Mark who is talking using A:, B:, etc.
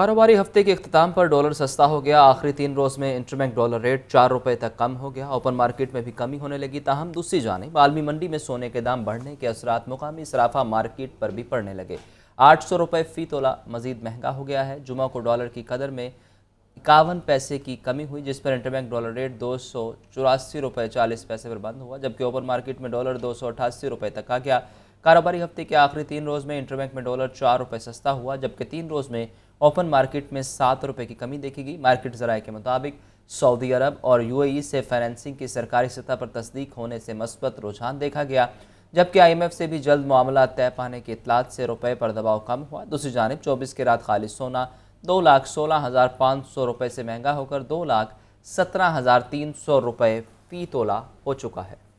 A: कारोबारी हफ्ते के अख्ताम पर डॉलर सस्ता हो गया आखिरी तीन रोज़ में इंटरबैंक डॉलर रेट चार रुपये तक कम हो गया ओपन मार्केट में भी कमी होने लगी ताहम दूसरी जानब आलमी मंडी में सोने के दाम बढ़ने के असरा मुकामी सराफा मार्केट पर भी पड़ने लगे आठ सौ रुपये फ़ी तोला मजीद महंगा हो गया है जुमा को डॉलर की कदर में इक्यावन पैसे की कमी हुई जिस पर इंटरबैंक डॉलर रेट दो सौ चौरासी रुपये चालीस पैसे पर बंद हुआ जबकि ओपन मार्केट में डॉलर दो सौ अठासी रुपये तक आ गया कारोबारी हफ्ते के आखिरी तीन रोज़ में इंटरबैंक में डॉलर चार रुपये सस्ता हुआ जबकि तीन रोज़ में ओपन मार्केट में सात रुपये की कमी देखी गई मार्केट जराए के मुताबिक सऊदी अरब और यूएई से फाइनेंसिंग की सरकारी सतह पर तस्दीक होने से मस्बत रुझान देखा गया जबकि आईएमएफ से भी जल्द मामला तय पाने की इतलात से रुपये पर दबाव कम हुआ दूसरी जानब चौबीस के रात खाली सोना दो लाख सोलह हज़ार पाँच सौ रुपये से महंगा होकर दो लाख सत्रह हज़ार तीन सौ रुपये फी तोला हो चुका है